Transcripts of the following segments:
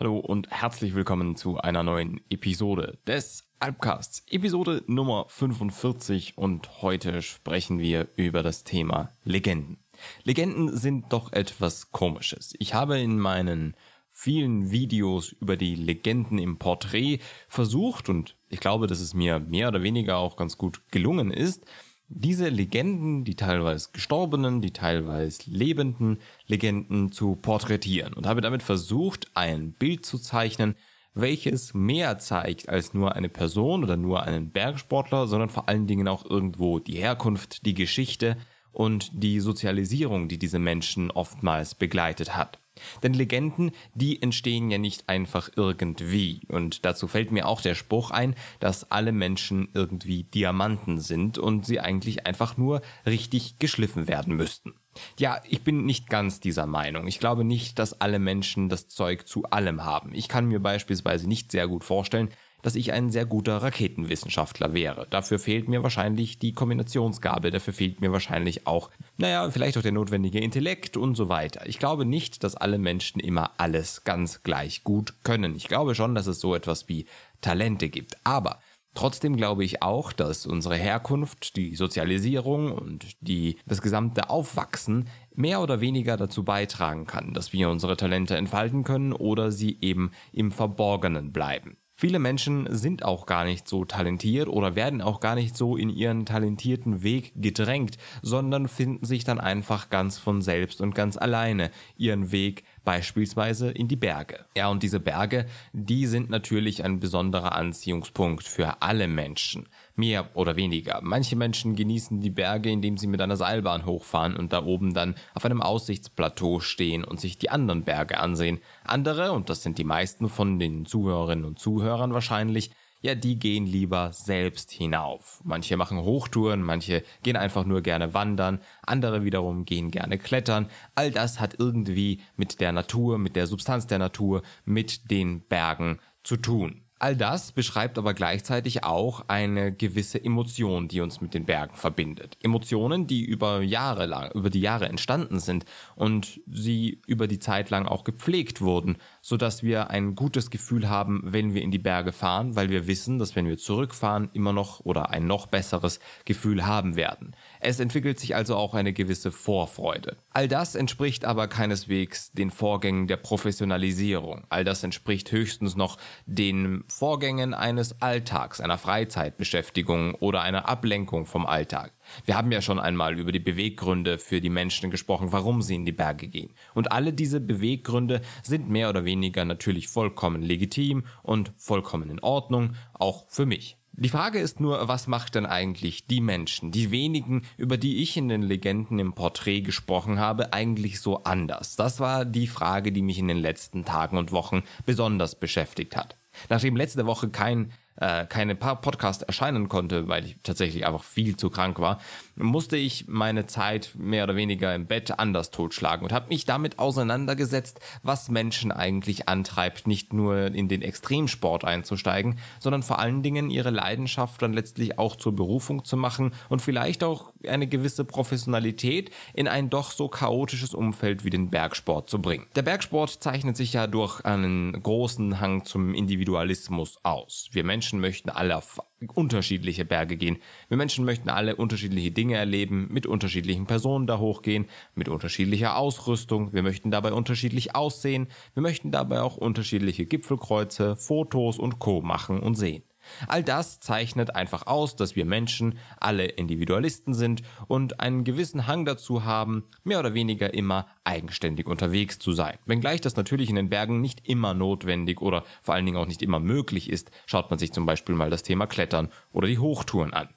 Hallo und herzlich willkommen zu einer neuen Episode des Alpcasts. Episode Nummer 45 und heute sprechen wir über das Thema Legenden. Legenden sind doch etwas Komisches. Ich habe in meinen vielen Videos über die Legenden im Porträt versucht und ich glaube, dass es mir mehr oder weniger auch ganz gut gelungen ist, diese Legenden, die teilweise gestorbenen, die teilweise lebenden Legenden zu porträtieren und habe damit versucht, ein Bild zu zeichnen, welches mehr zeigt als nur eine Person oder nur einen Bergsportler, sondern vor allen Dingen auch irgendwo die Herkunft, die Geschichte und die Sozialisierung, die diese Menschen oftmals begleitet hat. Denn Legenden, die entstehen ja nicht einfach irgendwie. Und dazu fällt mir auch der Spruch ein, dass alle Menschen irgendwie Diamanten sind und sie eigentlich einfach nur richtig geschliffen werden müssten. Ja, ich bin nicht ganz dieser Meinung. Ich glaube nicht, dass alle Menschen das Zeug zu allem haben. Ich kann mir beispielsweise nicht sehr gut vorstellen, dass ich ein sehr guter Raketenwissenschaftler wäre. Dafür fehlt mir wahrscheinlich die Kombinationsgabe, dafür fehlt mir wahrscheinlich auch, naja, vielleicht auch der notwendige Intellekt und so weiter. Ich glaube nicht, dass alle Menschen immer alles ganz gleich gut können. Ich glaube schon, dass es so etwas wie Talente gibt. Aber Trotzdem glaube ich auch, dass unsere Herkunft, die Sozialisierung und die, das gesamte Aufwachsen mehr oder weniger dazu beitragen kann, dass wir unsere Talente entfalten können oder sie eben im Verborgenen bleiben. Viele Menschen sind auch gar nicht so talentiert oder werden auch gar nicht so in ihren talentierten Weg gedrängt, sondern finden sich dann einfach ganz von selbst und ganz alleine ihren Weg beispielsweise in die Berge. Ja, und diese Berge, die sind natürlich ein besonderer Anziehungspunkt für alle Menschen mehr oder weniger. Manche Menschen genießen die Berge, indem sie mit einer Seilbahn hochfahren und da oben dann auf einem Aussichtsplateau stehen und sich die anderen Berge ansehen. Andere, und das sind die meisten von den Zuhörerinnen und Zuhörern wahrscheinlich, ja, die gehen lieber selbst hinauf. Manche machen Hochtouren, manche gehen einfach nur gerne wandern, andere wiederum gehen gerne klettern. All das hat irgendwie mit der Natur, mit der Substanz der Natur, mit den Bergen zu tun. All das beschreibt aber gleichzeitig auch eine gewisse Emotion, die uns mit den Bergen verbindet. Emotionen, die über Jahre lang, über die Jahre entstanden sind und sie über die Zeit lang auch gepflegt wurden, so dass wir ein gutes Gefühl haben, wenn wir in die Berge fahren, weil wir wissen, dass wenn wir zurückfahren, immer noch oder ein noch besseres Gefühl haben werden. Es entwickelt sich also auch eine gewisse Vorfreude. All das entspricht aber keineswegs den Vorgängen der Professionalisierung. All das entspricht höchstens noch den Vorgängen eines Alltags, einer Freizeitbeschäftigung oder einer Ablenkung vom Alltag. Wir haben ja schon einmal über die Beweggründe für die Menschen gesprochen, warum sie in die Berge gehen. Und alle diese Beweggründe sind mehr oder weniger natürlich vollkommen legitim und vollkommen in Ordnung, auch für mich. Die Frage ist nur, was macht denn eigentlich die Menschen, die wenigen, über die ich in den Legenden im Porträt gesprochen habe, eigentlich so anders? Das war die Frage, die mich in den letzten Tagen und Wochen besonders beschäftigt hat. Nachdem letzte Woche kein äh, keine Podcast erscheinen konnte, weil ich tatsächlich einfach viel zu krank war, musste ich meine Zeit mehr oder weniger im Bett anders totschlagen und habe mich damit auseinandergesetzt, was Menschen eigentlich antreibt, nicht nur in den Extremsport einzusteigen, sondern vor allen Dingen ihre Leidenschaft dann letztlich auch zur Berufung zu machen und vielleicht auch eine gewisse Professionalität in ein doch so chaotisches Umfeld wie den Bergsport zu bringen. Der Bergsport zeichnet sich ja durch einen großen Hang zum Individualismus aus. Wir Menschen Menschen möchten alle auf unterschiedliche Berge gehen. Wir Menschen möchten alle unterschiedliche Dinge erleben, mit unterschiedlichen Personen da hochgehen, mit unterschiedlicher Ausrüstung. Wir möchten dabei unterschiedlich aussehen. Wir möchten dabei auch unterschiedliche Gipfelkreuze, Fotos und Co. machen und sehen. All das zeichnet einfach aus, dass wir Menschen alle Individualisten sind und einen gewissen Hang dazu haben, mehr oder weniger immer eigenständig unterwegs zu sein. Wenngleich das natürlich in den Bergen nicht immer notwendig oder vor allen Dingen auch nicht immer möglich ist, schaut man sich zum Beispiel mal das Thema Klettern oder die Hochtouren an.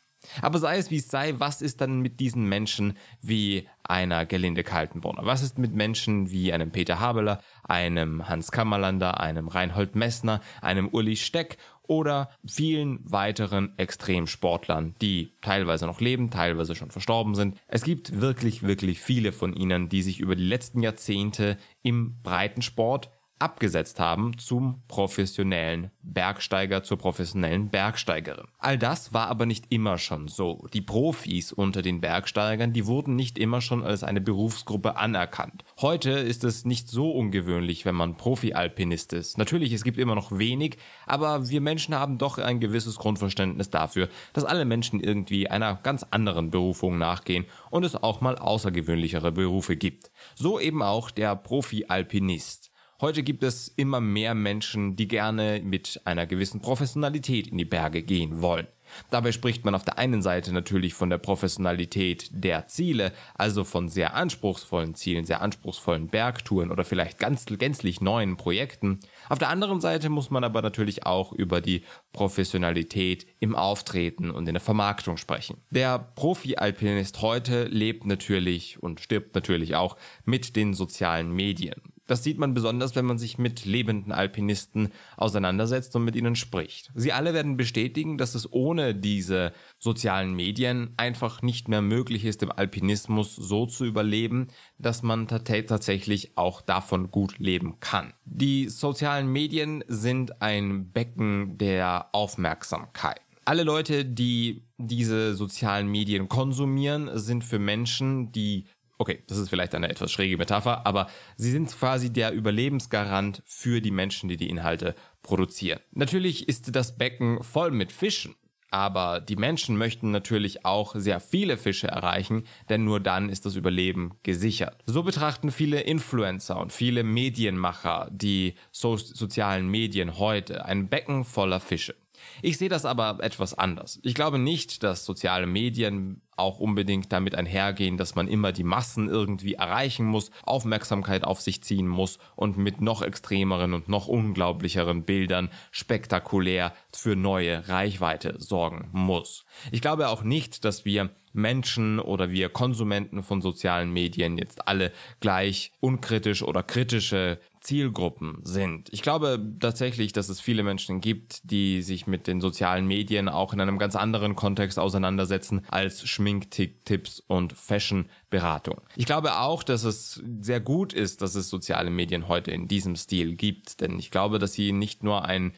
Aber sei es wie es sei, was ist dann mit diesen Menschen wie einer Gelinde Kaltenbrunner? Was ist mit Menschen wie einem Peter Habeler, einem Hans Kammerlander, einem Reinhold Messner, einem Uli Steck oder vielen weiteren Extremsportlern, die teilweise noch leben, teilweise schon verstorben sind. Es gibt wirklich, wirklich viele von ihnen, die sich über die letzten Jahrzehnte im Breitensport abgesetzt haben zum professionellen Bergsteiger, zur professionellen Bergsteigerin. All das war aber nicht immer schon so. Die Profis unter den Bergsteigern, die wurden nicht immer schon als eine Berufsgruppe anerkannt. Heute ist es nicht so ungewöhnlich, wenn man Profi-Alpinist ist. Natürlich, es gibt immer noch wenig, aber wir Menschen haben doch ein gewisses Grundverständnis dafür, dass alle Menschen irgendwie einer ganz anderen Berufung nachgehen und es auch mal außergewöhnlichere Berufe gibt. So eben auch der Profi-Alpinist. Heute gibt es immer mehr Menschen, die gerne mit einer gewissen Professionalität in die Berge gehen wollen. Dabei spricht man auf der einen Seite natürlich von der Professionalität der Ziele, also von sehr anspruchsvollen Zielen, sehr anspruchsvollen Bergtouren oder vielleicht ganz, gänzlich neuen Projekten. Auf der anderen Seite muss man aber natürlich auch über die Professionalität im Auftreten und in der Vermarktung sprechen. Der Profi-Alpinist heute lebt natürlich und stirbt natürlich auch mit den sozialen Medien. Das sieht man besonders, wenn man sich mit lebenden Alpinisten auseinandersetzt und mit ihnen spricht. Sie alle werden bestätigen, dass es ohne diese sozialen Medien einfach nicht mehr möglich ist, im Alpinismus so zu überleben, dass man tatsächlich auch davon gut leben kann. Die sozialen Medien sind ein Becken der Aufmerksamkeit. Alle Leute, die diese sozialen Medien konsumieren, sind für Menschen, die okay, das ist vielleicht eine etwas schräge Metapher, aber sie sind quasi der Überlebensgarant für die Menschen, die die Inhalte produzieren. Natürlich ist das Becken voll mit Fischen. Aber die Menschen möchten natürlich auch sehr viele Fische erreichen, denn nur dann ist das Überleben gesichert. So betrachten viele Influencer und viele Medienmacher die so sozialen Medien heute ein Becken voller Fische. Ich sehe das aber etwas anders. Ich glaube nicht, dass soziale Medien auch unbedingt damit einhergehen, dass man immer die Massen irgendwie erreichen muss, Aufmerksamkeit auf sich ziehen muss und mit noch extremeren und noch unglaublicheren Bildern spektakulär für neue Reichweite sorgen muss. Ich glaube auch nicht, dass wir Menschen oder wir Konsumenten von sozialen Medien jetzt alle gleich unkritisch oder kritische Zielgruppen sind. Ich glaube tatsächlich, dass es viele Menschen gibt, die sich mit den sozialen Medien auch in einem ganz anderen Kontext auseinandersetzen als Schminktipps und Fashionberatung. Ich glaube auch, dass es sehr gut ist, dass es soziale Medien heute in diesem Stil gibt, denn ich glaube, dass sie nicht nur ein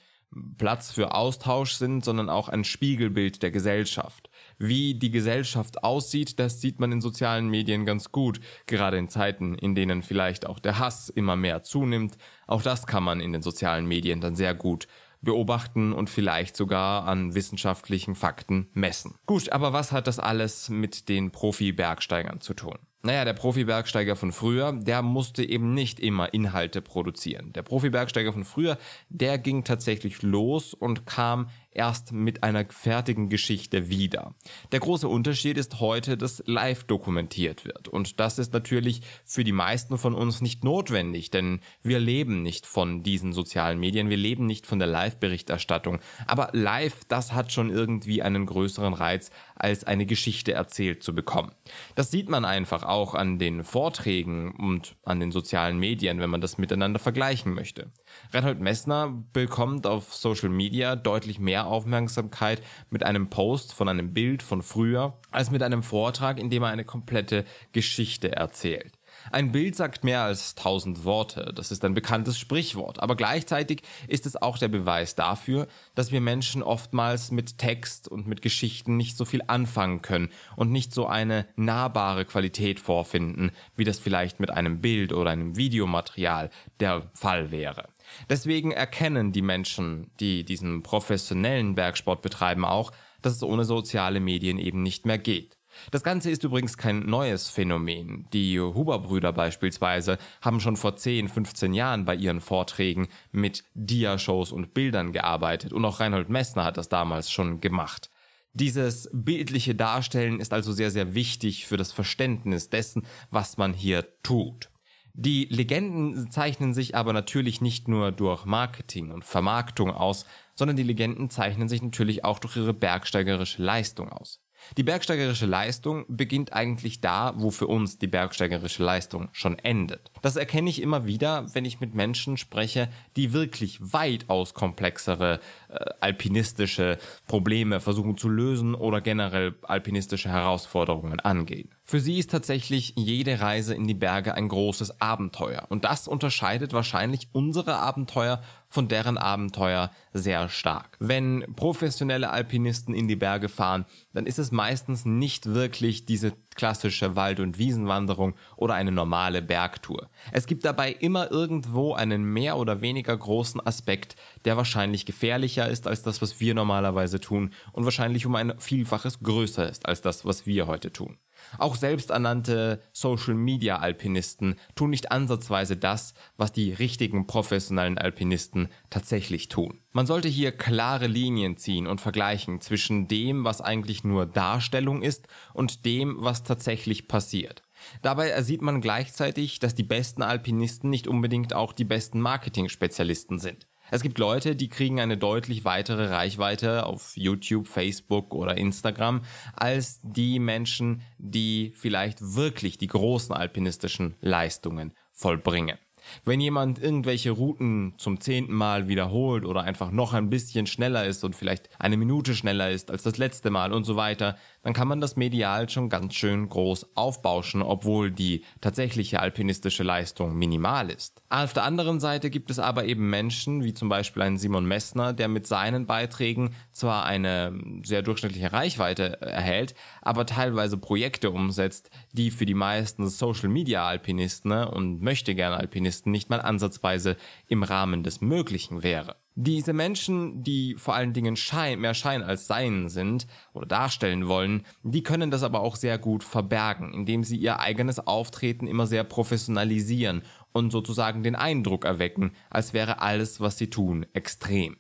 Platz für Austausch sind, sondern auch ein Spiegelbild der Gesellschaft. Wie die Gesellschaft aussieht, das sieht man in sozialen Medien ganz gut, gerade in Zeiten, in denen vielleicht auch der Hass immer mehr zunimmt. Auch das kann man in den sozialen Medien dann sehr gut beobachten und vielleicht sogar an wissenschaftlichen Fakten messen. Gut, aber was hat das alles mit den Profi-Bergsteigern zu tun? Naja, der Profi-Bergsteiger von früher, der musste eben nicht immer Inhalte produzieren. Der Profi-Bergsteiger von früher, der ging tatsächlich los und kam erst mit einer fertigen Geschichte wieder. Der große Unterschied ist heute, dass live dokumentiert wird. Und das ist natürlich für die meisten von uns nicht notwendig, denn wir leben nicht von diesen sozialen Medien, wir leben nicht von der Live-Berichterstattung. Aber live, das hat schon irgendwie einen größeren Reiz, als eine Geschichte erzählt zu bekommen. Das sieht man einfach auch an den Vorträgen und an den sozialen Medien, wenn man das miteinander vergleichen möchte. Reinhold Messner bekommt auf Social Media deutlich mehr Aufmerksamkeit mit einem Post von einem Bild von früher als mit einem Vortrag, in dem er eine komplette Geschichte erzählt. Ein Bild sagt mehr als tausend Worte, das ist ein bekanntes Sprichwort, aber gleichzeitig ist es auch der Beweis dafür, dass wir Menschen oftmals mit Text und mit Geschichten nicht so viel anfangen können und nicht so eine nahbare Qualität vorfinden, wie das vielleicht mit einem Bild oder einem Videomaterial der Fall wäre. Deswegen erkennen die Menschen, die diesen professionellen Bergsport betreiben, auch, dass es ohne soziale Medien eben nicht mehr geht. Das Ganze ist übrigens kein neues Phänomen. Die Huber-Brüder beispielsweise haben schon vor 10, 15 Jahren bei ihren Vorträgen mit Dia-Shows und Bildern gearbeitet und auch Reinhold Messner hat das damals schon gemacht. Dieses bildliche Darstellen ist also sehr, sehr wichtig für das Verständnis dessen, was man hier tut. Die Legenden zeichnen sich aber natürlich nicht nur durch Marketing und Vermarktung aus, sondern die Legenden zeichnen sich natürlich auch durch ihre bergsteigerische Leistung aus. Die bergsteigerische Leistung beginnt eigentlich da, wo für uns die bergsteigerische Leistung schon endet. Das erkenne ich immer wieder, wenn ich mit Menschen spreche, die wirklich weitaus komplexere äh, alpinistische Probleme versuchen zu lösen oder generell alpinistische Herausforderungen angehen. Für sie ist tatsächlich jede Reise in die Berge ein großes Abenteuer und das unterscheidet wahrscheinlich unsere Abenteuer von deren Abenteuer sehr stark. Wenn professionelle Alpinisten in die Berge fahren, dann ist es meistens nicht wirklich diese klassische Wald- und Wiesenwanderung oder eine normale Bergtour. Es gibt dabei immer irgendwo einen mehr oder weniger großen Aspekt, der wahrscheinlich gefährlicher ist als das, was wir normalerweise tun und wahrscheinlich um ein Vielfaches größer ist als das, was wir heute tun. Auch selbsternannte Social-Media-Alpinisten tun nicht ansatzweise das, was die richtigen professionellen Alpinisten tatsächlich tun. Man sollte hier klare Linien ziehen und vergleichen zwischen dem, was eigentlich nur Darstellung ist und dem, was tatsächlich passiert. Dabei sieht man gleichzeitig, dass die besten Alpinisten nicht unbedingt auch die besten Marketing-Spezialisten sind. Es gibt Leute, die kriegen eine deutlich weitere Reichweite auf YouTube, Facebook oder Instagram als die Menschen, die vielleicht wirklich die großen alpinistischen Leistungen vollbringen. Wenn jemand irgendwelche Routen zum zehnten Mal wiederholt oder einfach noch ein bisschen schneller ist und vielleicht eine Minute schneller ist als das letzte Mal und so weiter, dann kann man das medial schon ganz schön groß aufbauschen, obwohl die tatsächliche alpinistische Leistung minimal ist. Auf der anderen Seite gibt es aber eben Menschen, wie zum Beispiel ein Simon Messner, der mit seinen Beiträgen zwar eine sehr durchschnittliche Reichweite erhält, aber teilweise Projekte umsetzt, die für die meisten Social Media Alpinisten und möchte gerne Alpinisten nicht mal ansatzweise im Rahmen des Möglichen wäre. Diese Menschen, die vor allen Dingen Schein, mehr Schein als Sein sind oder darstellen wollen, die können das aber auch sehr gut verbergen, indem sie ihr eigenes Auftreten immer sehr professionalisieren und sozusagen den Eindruck erwecken, als wäre alles, was sie tun, extrem.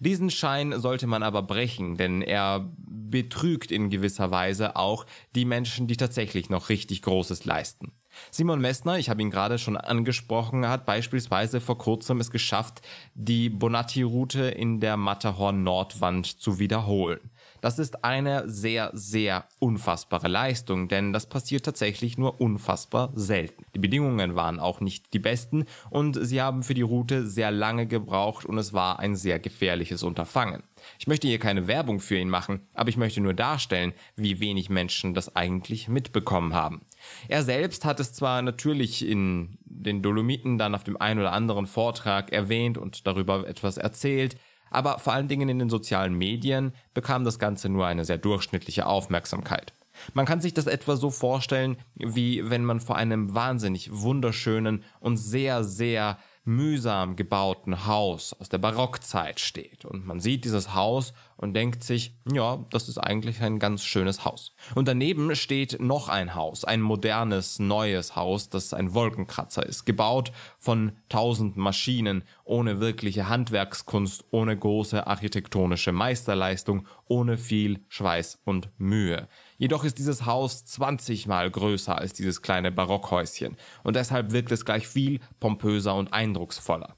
Diesen Schein sollte man aber brechen, denn er betrügt in gewisser Weise auch die Menschen, die tatsächlich noch richtig Großes leisten. Simon Messner, ich habe ihn gerade schon angesprochen, hat beispielsweise vor kurzem es geschafft, die Bonatti-Route in der Matterhorn-Nordwand zu wiederholen. Das ist eine sehr, sehr unfassbare Leistung, denn das passiert tatsächlich nur unfassbar selten. Die Bedingungen waren auch nicht die besten und sie haben für die Route sehr lange gebraucht und es war ein sehr gefährliches Unterfangen. Ich möchte hier keine Werbung für ihn machen, aber ich möchte nur darstellen, wie wenig Menschen das eigentlich mitbekommen haben. Er selbst hat es zwar natürlich in den Dolomiten dann auf dem einen oder anderen Vortrag erwähnt und darüber etwas erzählt, aber vor allen Dingen in den sozialen Medien bekam das Ganze nur eine sehr durchschnittliche Aufmerksamkeit. Man kann sich das etwa so vorstellen, wie wenn man vor einem wahnsinnig wunderschönen und sehr, sehr mühsam gebauten Haus aus der Barockzeit steht. Und man sieht dieses Haus und denkt sich, ja, das ist eigentlich ein ganz schönes Haus. Und daneben steht noch ein Haus, ein modernes, neues Haus, das ein Wolkenkratzer ist, gebaut von tausend Maschinen, ohne wirkliche Handwerkskunst, ohne große architektonische Meisterleistung, ohne viel Schweiß und Mühe. Jedoch ist dieses Haus 20 mal größer als dieses kleine Barockhäuschen und deshalb wirkt es gleich viel pompöser und eindrucksvoller.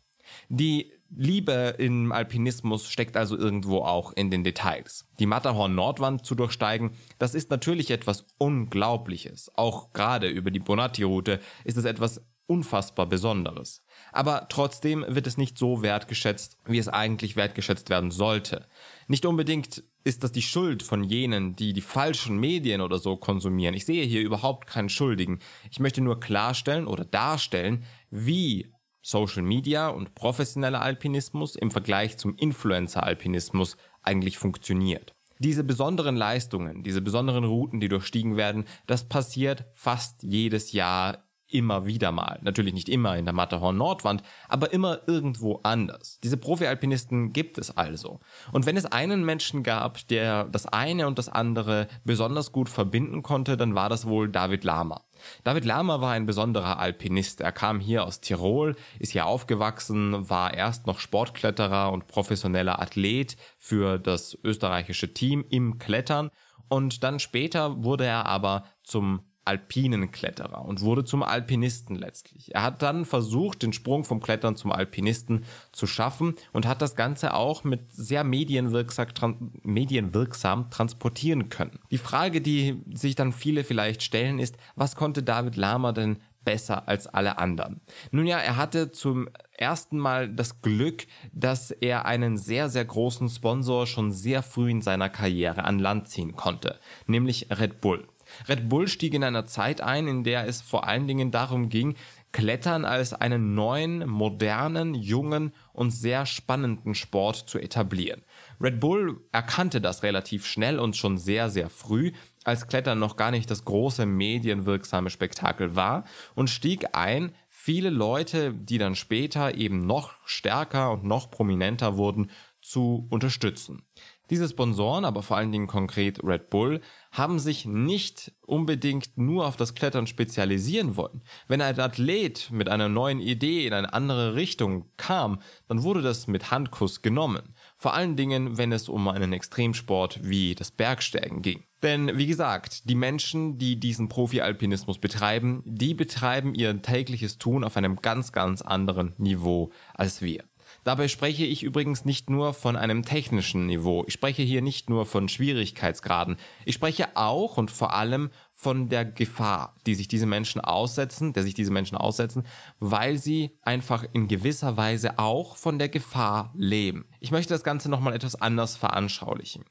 Die Liebe im Alpinismus steckt also irgendwo auch in den Details. Die Matterhorn-Nordwand zu durchsteigen, das ist natürlich etwas Unglaubliches. Auch gerade über die Bonatti-Route ist es etwas unfassbar Besonderes. Aber trotzdem wird es nicht so wertgeschätzt, wie es eigentlich wertgeschätzt werden sollte. Nicht unbedingt ist das die Schuld von jenen, die die falschen Medien oder so konsumieren. Ich sehe hier überhaupt keinen Schuldigen. Ich möchte nur klarstellen oder darstellen, wie Social Media und professioneller Alpinismus im Vergleich zum Influencer-Alpinismus eigentlich funktioniert. Diese besonderen Leistungen, diese besonderen Routen, die durchstiegen werden, das passiert fast jedes Jahr immer wieder mal. Natürlich nicht immer in der Matterhorn-Nordwand, aber immer irgendwo anders. Diese Profi-Alpinisten gibt es also. Und wenn es einen Menschen gab, der das eine und das andere besonders gut verbinden konnte, dann war das wohl David Lama. David Lama war ein besonderer Alpinist. Er kam hier aus Tirol, ist hier aufgewachsen, war erst noch Sportkletterer und professioneller Athlet für das österreichische Team im Klettern und dann später wurde er aber zum alpinen Kletterer und wurde zum Alpinisten letztlich. Er hat dann versucht, den Sprung vom Klettern zum Alpinisten zu schaffen und hat das Ganze auch mit sehr medienwirksam, medienwirksam transportieren können. Die Frage, die sich dann viele vielleicht stellen, ist, was konnte David Lama denn besser als alle anderen. Nun ja, er hatte zum ersten Mal das Glück, dass er einen sehr, sehr großen Sponsor schon sehr früh in seiner Karriere an Land ziehen konnte, nämlich Red Bull. Red Bull stieg in einer Zeit ein, in der es vor allen Dingen darum ging, Klettern als einen neuen, modernen, jungen und sehr spannenden Sport zu etablieren. Red Bull erkannte das relativ schnell und schon sehr, sehr früh, als Klettern noch gar nicht das große medienwirksame Spektakel war und stieg ein, viele Leute, die dann später eben noch stärker und noch prominenter wurden, zu unterstützen. Diese Sponsoren, aber vor allen Dingen konkret Red Bull, haben sich nicht unbedingt nur auf das Klettern spezialisieren wollen. Wenn ein Athlet mit einer neuen Idee in eine andere Richtung kam, dann wurde das mit Handkuss genommen. Vor allen Dingen, wenn es um einen Extremsport wie das Bergsteigen ging. Denn wie gesagt, die Menschen, die diesen Profi-Alpinismus betreiben, die betreiben ihr tägliches Tun auf einem ganz, ganz anderen Niveau als wir. Dabei spreche ich übrigens nicht nur von einem technischen Niveau. Ich spreche hier nicht nur von Schwierigkeitsgraden. Ich spreche auch und vor allem von der Gefahr, die sich diese Menschen aussetzen, der sich diese Menschen aussetzen, weil sie einfach in gewisser Weise auch von der Gefahr leben. Ich möchte das Ganze nochmal etwas anders veranschaulichen.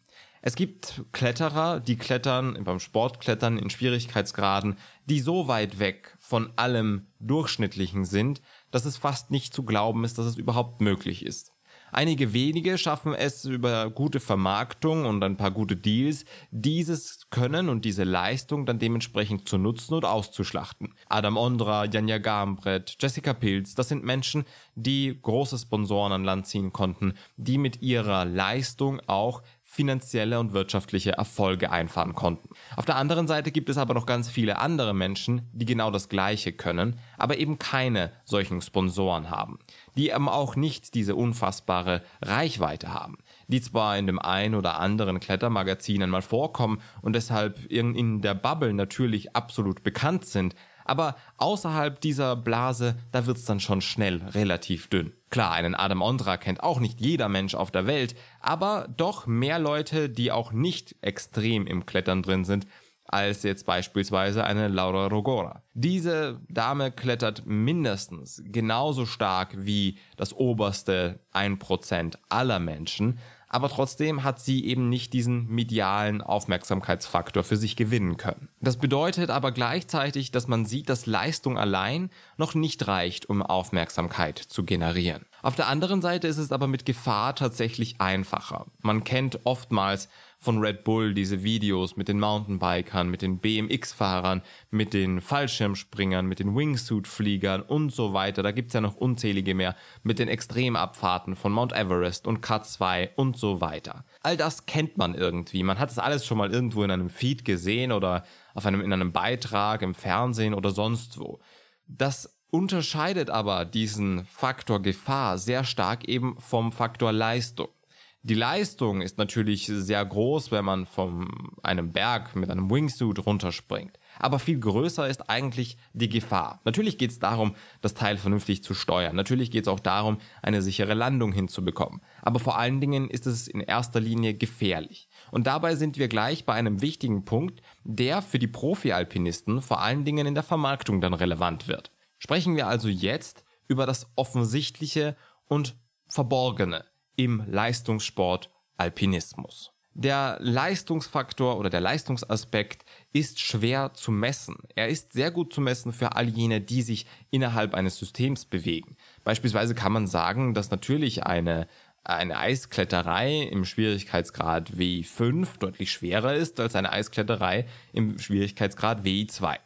Es gibt Kletterer, die klettern, beim Sport klettern in Schwierigkeitsgraden, die so weit weg von allem Durchschnittlichen sind, dass es fast nicht zu glauben ist, dass es überhaupt möglich ist. Einige wenige schaffen es über gute Vermarktung und ein paar gute Deals, dieses Können und diese Leistung dann dementsprechend zu nutzen und auszuschlachten. Adam Ondra, Janja Gambrett, Jessica Pilz, das sind Menschen, die große Sponsoren an Land ziehen konnten, die mit ihrer Leistung auch finanzielle und wirtschaftliche Erfolge einfahren konnten. Auf der anderen Seite gibt es aber noch ganz viele andere Menschen, die genau das Gleiche können, aber eben keine solchen Sponsoren haben, die eben auch nicht diese unfassbare Reichweite haben, die zwar in dem ein oder anderen Klettermagazin einmal vorkommen und deshalb in der Bubble natürlich absolut bekannt sind, aber außerhalb dieser Blase, da wird's dann schon schnell relativ dünn. Klar, einen Adam Ondra kennt auch nicht jeder Mensch auf der Welt, aber doch mehr Leute, die auch nicht extrem im Klettern drin sind, als jetzt beispielsweise eine Laura Rogora. Diese Dame klettert mindestens genauso stark wie das oberste 1% aller Menschen, aber trotzdem hat sie eben nicht diesen medialen Aufmerksamkeitsfaktor für sich gewinnen können. Das bedeutet aber gleichzeitig, dass man sieht, dass Leistung allein noch nicht reicht, um Aufmerksamkeit zu generieren. Auf der anderen Seite ist es aber mit Gefahr tatsächlich einfacher. Man kennt oftmals von Red Bull diese Videos mit den Mountainbikern, mit den BMX-Fahrern, mit den Fallschirmspringern, mit den Wingsuit-Fliegern und so weiter. Da gibt's ja noch unzählige mehr. Mit den Extremabfahrten von Mount Everest und K2 und so weiter. All das kennt man irgendwie. Man hat das alles schon mal irgendwo in einem Feed gesehen oder auf einem, in einem Beitrag, im Fernsehen oder sonst wo. Das unterscheidet aber diesen Faktor Gefahr sehr stark eben vom Faktor Leistung. Die Leistung ist natürlich sehr groß, wenn man von einem Berg mit einem Wingsuit runterspringt. Aber viel größer ist eigentlich die Gefahr. Natürlich geht es darum, das Teil vernünftig zu steuern. Natürlich geht es auch darum, eine sichere Landung hinzubekommen. Aber vor allen Dingen ist es in erster Linie gefährlich. Und dabei sind wir gleich bei einem wichtigen Punkt, der für die Profi-Alpinisten vor allen Dingen in der Vermarktung dann relevant wird. Sprechen wir also jetzt über das Offensichtliche und Verborgene im Leistungssport Alpinismus. Der Leistungsfaktor oder der Leistungsaspekt ist schwer zu messen. Er ist sehr gut zu messen für all jene, die sich innerhalb eines Systems bewegen. Beispielsweise kann man sagen, dass natürlich eine, eine Eiskletterei im Schwierigkeitsgrad W5 deutlich schwerer ist als eine Eiskletterei im Schwierigkeitsgrad W2.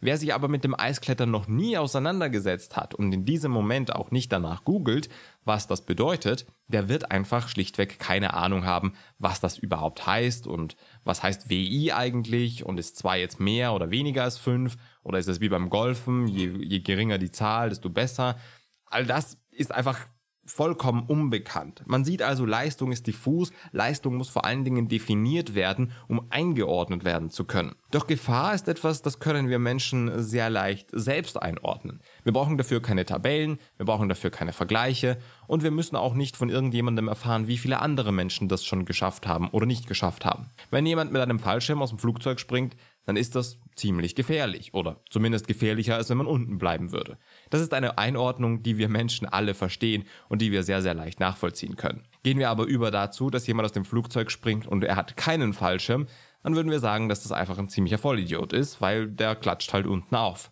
Wer sich aber mit dem Eisklettern noch nie auseinandergesetzt hat und in diesem Moment auch nicht danach googelt, was das bedeutet, der wird einfach schlichtweg keine Ahnung haben, was das überhaupt heißt und was heißt WI eigentlich und ist 2 jetzt mehr oder weniger als 5 oder ist es wie beim Golfen, je, je geringer die Zahl, desto besser. All das ist einfach vollkommen unbekannt. Man sieht also, Leistung ist diffus, Leistung muss vor allen Dingen definiert werden, um eingeordnet werden zu können. Doch Gefahr ist etwas, das können wir Menschen sehr leicht selbst einordnen. Wir brauchen dafür keine Tabellen, wir brauchen dafür keine Vergleiche und wir müssen auch nicht von irgendjemandem erfahren, wie viele andere Menschen das schon geschafft haben oder nicht geschafft haben. Wenn jemand mit einem Fallschirm aus dem Flugzeug springt, dann ist das ziemlich gefährlich oder zumindest gefährlicher, als wenn man unten bleiben würde. Das ist eine Einordnung, die wir Menschen alle verstehen und die wir sehr, sehr leicht nachvollziehen können. Gehen wir aber über dazu, dass jemand aus dem Flugzeug springt und er hat keinen Fallschirm, dann würden wir sagen, dass das einfach ein ziemlicher Vollidiot ist, weil der klatscht halt unten auf.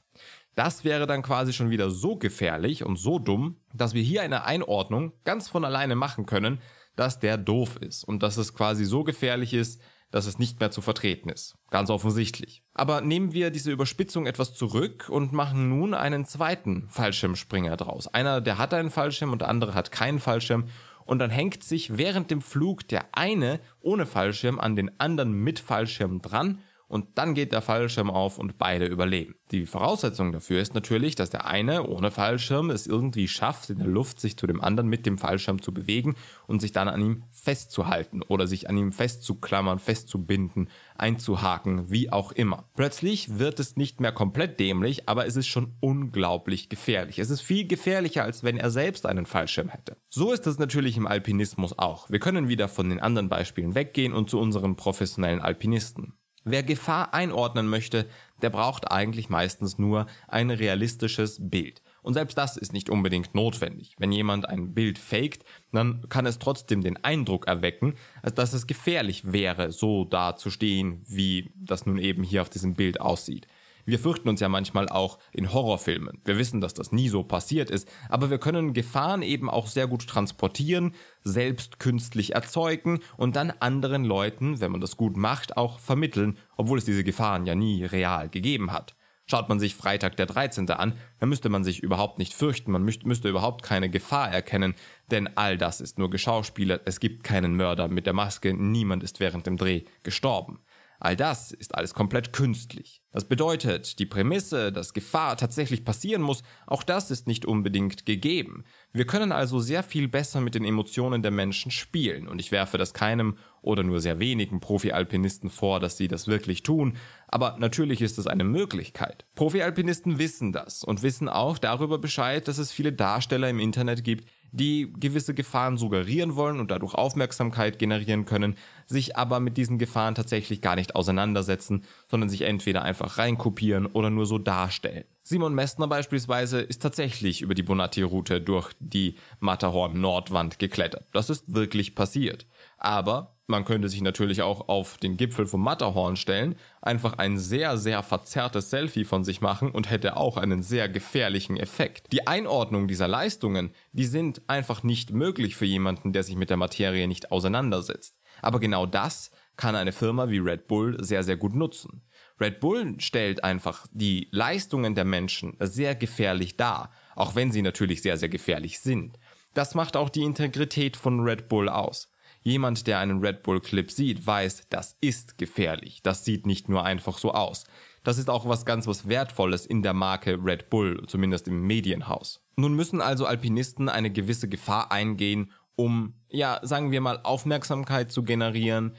Das wäre dann quasi schon wieder so gefährlich und so dumm, dass wir hier eine Einordnung ganz von alleine machen können, dass der doof ist und dass es quasi so gefährlich ist, dass es nicht mehr zu vertreten ist. Ganz offensichtlich. Aber nehmen wir diese Überspitzung etwas zurück und machen nun einen zweiten Fallschirmspringer draus. Einer, der hat einen Fallschirm und der andere hat keinen Fallschirm. Und dann hängt sich während dem Flug der eine ohne Fallschirm an den anderen mit Fallschirm dran und dann geht der Fallschirm auf und beide überleben. Die Voraussetzung dafür ist natürlich, dass der eine ohne Fallschirm es irgendwie schafft, in der Luft sich zu dem anderen mit dem Fallschirm zu bewegen und sich dann an ihm festzuhalten oder sich an ihm festzuklammern, festzubinden, einzuhaken, wie auch immer. Plötzlich wird es nicht mehr komplett dämlich, aber es ist schon unglaublich gefährlich. Es ist viel gefährlicher, als wenn er selbst einen Fallschirm hätte. So ist es natürlich im Alpinismus auch. Wir können wieder von den anderen Beispielen weggehen und zu unseren professionellen Alpinisten. Wer Gefahr einordnen möchte, der braucht eigentlich meistens nur ein realistisches Bild. Und selbst das ist nicht unbedingt notwendig. Wenn jemand ein Bild faked, dann kann es trotzdem den Eindruck erwecken, dass es gefährlich wäre, so dazustehen, wie das nun eben hier auf diesem Bild aussieht. Wir fürchten uns ja manchmal auch in Horrorfilmen. Wir wissen, dass das nie so passiert ist, aber wir können Gefahren eben auch sehr gut transportieren, selbst künstlich erzeugen und dann anderen Leuten, wenn man das gut macht, auch vermitteln, obwohl es diese Gefahren ja nie real gegeben hat. Schaut man sich Freitag der 13. an, dann müsste man sich überhaupt nicht fürchten, man müsste überhaupt keine Gefahr erkennen, denn all das ist nur geschauspielert, es gibt keinen Mörder mit der Maske, niemand ist während dem Dreh gestorben. All das ist alles komplett künstlich. Das bedeutet, die Prämisse, dass Gefahr tatsächlich passieren muss, auch das ist nicht unbedingt gegeben. Wir können also sehr viel besser mit den Emotionen der Menschen spielen und ich werfe das keinem oder nur sehr wenigen Profi-Alpinisten vor, dass sie das wirklich tun, aber natürlich ist es eine Möglichkeit. Profi-Alpinisten wissen das und wissen auch darüber Bescheid, dass es viele Darsteller im Internet gibt, die gewisse Gefahren suggerieren wollen und dadurch Aufmerksamkeit generieren können, sich aber mit diesen Gefahren tatsächlich gar nicht auseinandersetzen, sondern sich entweder einfach reinkopieren oder nur so darstellen. Simon Messner beispielsweise ist tatsächlich über die Bonatti-Route durch die Matterhorn-Nordwand geklettert. Das ist wirklich passiert. Aber man könnte sich natürlich auch auf den Gipfel vom Matterhorn stellen, einfach ein sehr, sehr verzerrtes Selfie von sich machen und hätte auch einen sehr gefährlichen Effekt. Die Einordnung dieser Leistungen, die sind einfach nicht möglich für jemanden, der sich mit der Materie nicht auseinandersetzt. Aber genau das kann eine Firma wie Red Bull sehr, sehr gut nutzen. Red Bull stellt einfach die Leistungen der Menschen sehr gefährlich dar, auch wenn sie natürlich sehr, sehr gefährlich sind. Das macht auch die Integrität von Red Bull aus. Jemand, der einen Red Bull Clip sieht, weiß, das ist gefährlich. Das sieht nicht nur einfach so aus. Das ist auch was ganz was Wertvolles in der Marke Red Bull, zumindest im Medienhaus. Nun müssen also Alpinisten eine gewisse Gefahr eingehen, um, ja, sagen wir mal, Aufmerksamkeit zu generieren,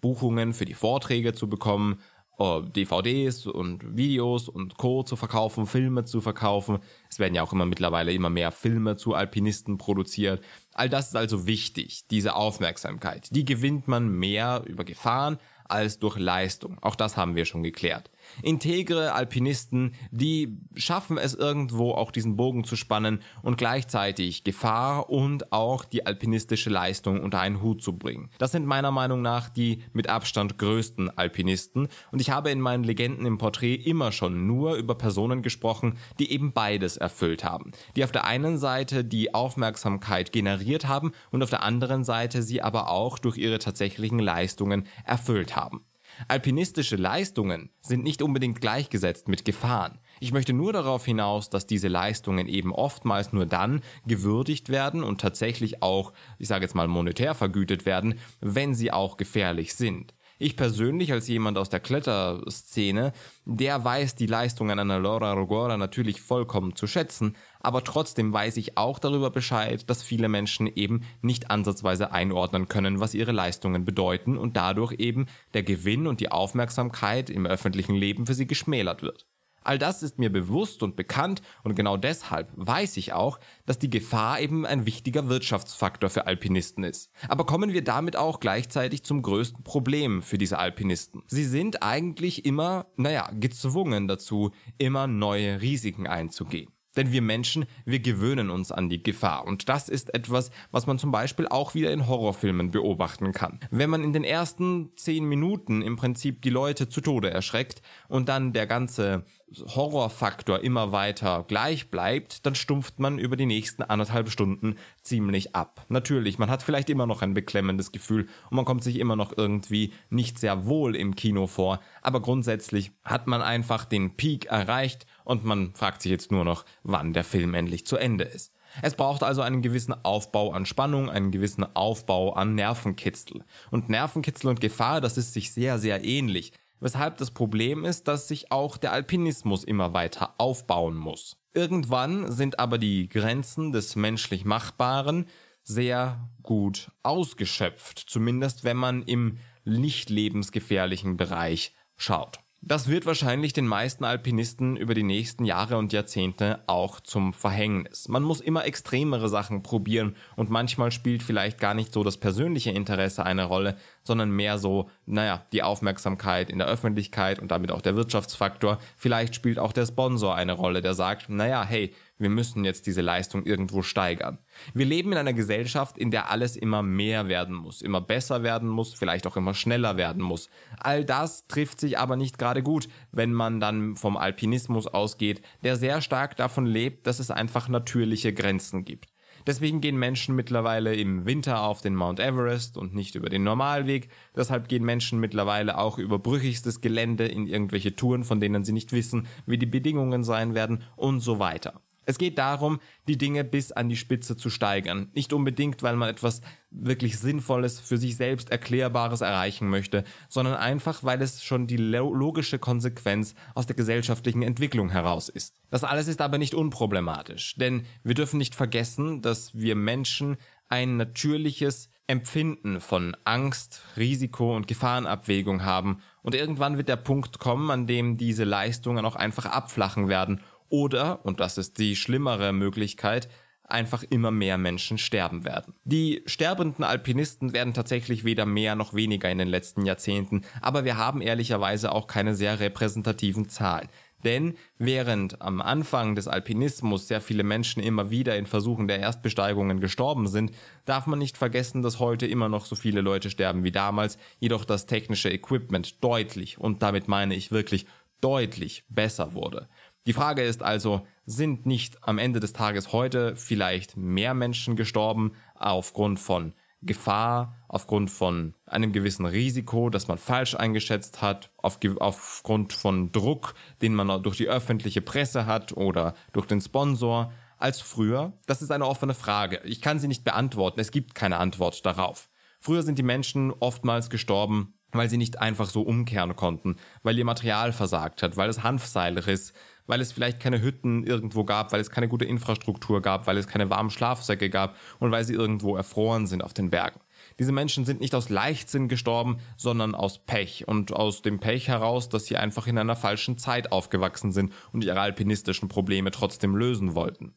Buchungen für die Vorträge zu bekommen, äh, DVDs und Videos und Co. zu verkaufen, Filme zu verkaufen. Es werden ja auch immer mittlerweile immer mehr Filme zu Alpinisten produziert. All das ist also wichtig, diese Aufmerksamkeit. Die gewinnt man mehr über Gefahren als durch Leistung. Auch das haben wir schon geklärt integre Alpinisten, die schaffen es irgendwo auch diesen Bogen zu spannen und gleichzeitig Gefahr und auch die alpinistische Leistung unter einen Hut zu bringen. Das sind meiner Meinung nach die mit Abstand größten Alpinisten und ich habe in meinen Legenden im Porträt immer schon nur über Personen gesprochen, die eben beides erfüllt haben. Die auf der einen Seite die Aufmerksamkeit generiert haben und auf der anderen Seite sie aber auch durch ihre tatsächlichen Leistungen erfüllt haben. Alpinistische Leistungen sind nicht unbedingt gleichgesetzt mit Gefahren. Ich möchte nur darauf hinaus, dass diese Leistungen eben oftmals nur dann gewürdigt werden und tatsächlich auch, ich sage jetzt mal monetär vergütet werden, wenn sie auch gefährlich sind. Ich persönlich als jemand aus der Kletterszene, der weiß die Leistungen einer Laura Rogora natürlich vollkommen zu schätzen, aber trotzdem weiß ich auch darüber Bescheid, dass viele Menschen eben nicht ansatzweise einordnen können, was ihre Leistungen bedeuten und dadurch eben der Gewinn und die Aufmerksamkeit im öffentlichen Leben für sie geschmälert wird. All das ist mir bewusst und bekannt und genau deshalb weiß ich auch, dass die Gefahr eben ein wichtiger Wirtschaftsfaktor für Alpinisten ist. Aber kommen wir damit auch gleichzeitig zum größten Problem für diese Alpinisten. Sie sind eigentlich immer, naja, gezwungen dazu, immer neue Risiken einzugehen. Denn wir Menschen, wir gewöhnen uns an die Gefahr. Und das ist etwas, was man zum Beispiel auch wieder in Horrorfilmen beobachten kann. Wenn man in den ersten zehn Minuten im Prinzip die Leute zu Tode erschreckt und dann der ganze Horrorfaktor immer weiter gleich bleibt, dann stumpft man über die nächsten anderthalb Stunden ziemlich ab. Natürlich, man hat vielleicht immer noch ein beklemmendes Gefühl und man kommt sich immer noch irgendwie nicht sehr wohl im Kino vor, aber grundsätzlich hat man einfach den Peak erreicht und man fragt sich jetzt nur noch, wann der Film endlich zu Ende ist. Es braucht also einen gewissen Aufbau an Spannung, einen gewissen Aufbau an Nervenkitzel. Und Nervenkitzel und Gefahr, das ist sich sehr, sehr ähnlich weshalb das Problem ist, dass sich auch der Alpinismus immer weiter aufbauen muss. Irgendwann sind aber die Grenzen des menschlich Machbaren sehr gut ausgeschöpft, zumindest wenn man im nicht lebensgefährlichen Bereich schaut. Das wird wahrscheinlich den meisten Alpinisten über die nächsten Jahre und Jahrzehnte auch zum Verhängnis. Man muss immer extremere Sachen probieren und manchmal spielt vielleicht gar nicht so das persönliche Interesse eine Rolle, sondern mehr so, naja, die Aufmerksamkeit in der Öffentlichkeit und damit auch der Wirtschaftsfaktor. Vielleicht spielt auch der Sponsor eine Rolle, der sagt, naja, hey, wir müssen jetzt diese Leistung irgendwo steigern. Wir leben in einer Gesellschaft, in der alles immer mehr werden muss, immer besser werden muss, vielleicht auch immer schneller werden muss. All das trifft sich aber nicht gerade gut, wenn man dann vom Alpinismus ausgeht, der sehr stark davon lebt, dass es einfach natürliche Grenzen gibt. Deswegen gehen Menschen mittlerweile im Winter auf den Mount Everest und nicht über den Normalweg. Deshalb gehen Menschen mittlerweile auch über brüchigstes Gelände in irgendwelche Touren, von denen sie nicht wissen, wie die Bedingungen sein werden und so weiter. Es geht darum, die Dinge bis an die Spitze zu steigern. Nicht unbedingt, weil man etwas wirklich Sinnvolles, für sich selbst Erklärbares erreichen möchte, sondern einfach, weil es schon die logische Konsequenz aus der gesellschaftlichen Entwicklung heraus ist. Das alles ist aber nicht unproblematisch, denn wir dürfen nicht vergessen, dass wir Menschen ein natürliches Empfinden von Angst, Risiko und Gefahrenabwägung haben und irgendwann wird der Punkt kommen, an dem diese Leistungen auch einfach abflachen werden oder, und das ist die schlimmere Möglichkeit, einfach immer mehr Menschen sterben werden. Die sterbenden Alpinisten werden tatsächlich weder mehr noch weniger in den letzten Jahrzehnten, aber wir haben ehrlicherweise auch keine sehr repräsentativen Zahlen. Denn während am Anfang des Alpinismus sehr viele Menschen immer wieder in Versuchen der Erstbesteigungen gestorben sind, darf man nicht vergessen, dass heute immer noch so viele Leute sterben wie damals, jedoch das technische Equipment deutlich, und damit meine ich wirklich deutlich besser wurde. Die Frage ist also, sind nicht am Ende des Tages heute vielleicht mehr Menschen gestorben aufgrund von Gefahr, aufgrund von einem gewissen Risiko, das man falsch eingeschätzt hat, auf, aufgrund von Druck, den man durch die öffentliche Presse hat oder durch den Sponsor, als früher? Das ist eine offene Frage. Ich kann sie nicht beantworten. Es gibt keine Antwort darauf. Früher sind die Menschen oftmals gestorben, weil sie nicht einfach so umkehren konnten, weil ihr Material versagt hat, weil das Hanfseil riss, weil es vielleicht keine Hütten irgendwo gab, weil es keine gute Infrastruktur gab, weil es keine warmen Schlafsäcke gab und weil sie irgendwo erfroren sind auf den Bergen. Diese Menschen sind nicht aus Leichtsinn gestorben, sondern aus Pech und aus dem Pech heraus, dass sie einfach in einer falschen Zeit aufgewachsen sind und ihre alpinistischen Probleme trotzdem lösen wollten.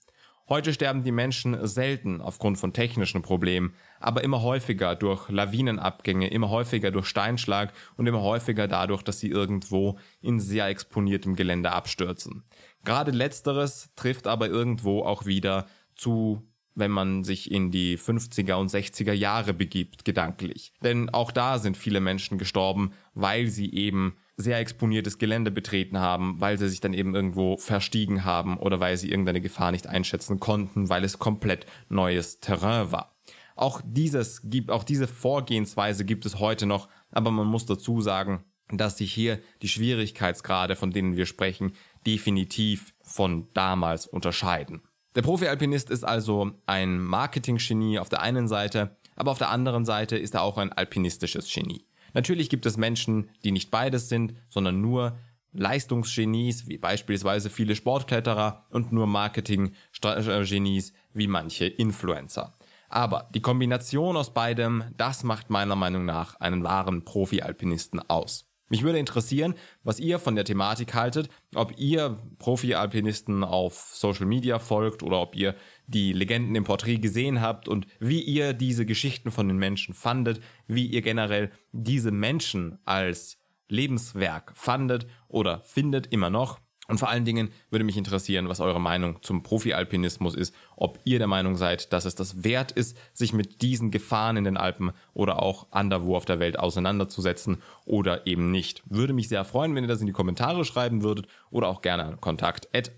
Heute sterben die Menschen selten aufgrund von technischen Problemen, aber immer häufiger durch Lawinenabgänge, immer häufiger durch Steinschlag und immer häufiger dadurch, dass sie irgendwo in sehr exponiertem Gelände abstürzen. Gerade letzteres trifft aber irgendwo auch wieder zu wenn man sich in die 50er und 60er Jahre begibt, gedanklich. Denn auch da sind viele Menschen gestorben, weil sie eben sehr exponiertes Gelände betreten haben, weil sie sich dann eben irgendwo verstiegen haben oder weil sie irgendeine Gefahr nicht einschätzen konnten, weil es komplett neues Terrain war. Auch dieses gibt, auch diese Vorgehensweise gibt es heute noch, aber man muss dazu sagen, dass sich hier die Schwierigkeitsgrade, von denen wir sprechen, definitiv von damals unterscheiden. Der Profi-Alpinist ist also ein Marketing-Genie auf der einen Seite, aber auf der anderen Seite ist er auch ein alpinistisches Genie. Natürlich gibt es Menschen, die nicht beides sind, sondern nur Leistungsgenies, wie beispielsweise viele Sportkletterer und nur Marketing-Genies, wie manche Influencer. Aber die Kombination aus beidem, das macht meiner Meinung nach einen wahren Profi-Alpinisten aus. Mich würde interessieren, was ihr von der Thematik haltet, ob ihr Profi-Alpinisten auf Social Media folgt oder ob ihr die Legenden im Porträt gesehen habt und wie ihr diese Geschichten von den Menschen fandet, wie ihr generell diese Menschen als Lebenswerk fandet oder findet immer noch. Und vor allen Dingen würde mich interessieren, was eure Meinung zum Profi-Alpinismus ist, ob ihr der Meinung seid, dass es das wert ist, sich mit diesen Gefahren in den Alpen oder auch anderwo auf der Welt auseinanderzusetzen oder eben nicht. Würde mich sehr freuen, wenn ihr das in die Kommentare schreiben würdet oder auch gerne an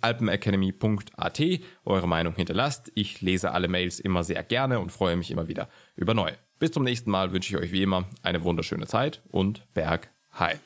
alpenacademy.at eure Meinung hinterlasst. Ich lese alle Mails immer sehr gerne und freue mich immer wieder über neue. Bis zum nächsten Mal wünsche ich euch wie immer eine wunderschöne Zeit und Berg heil.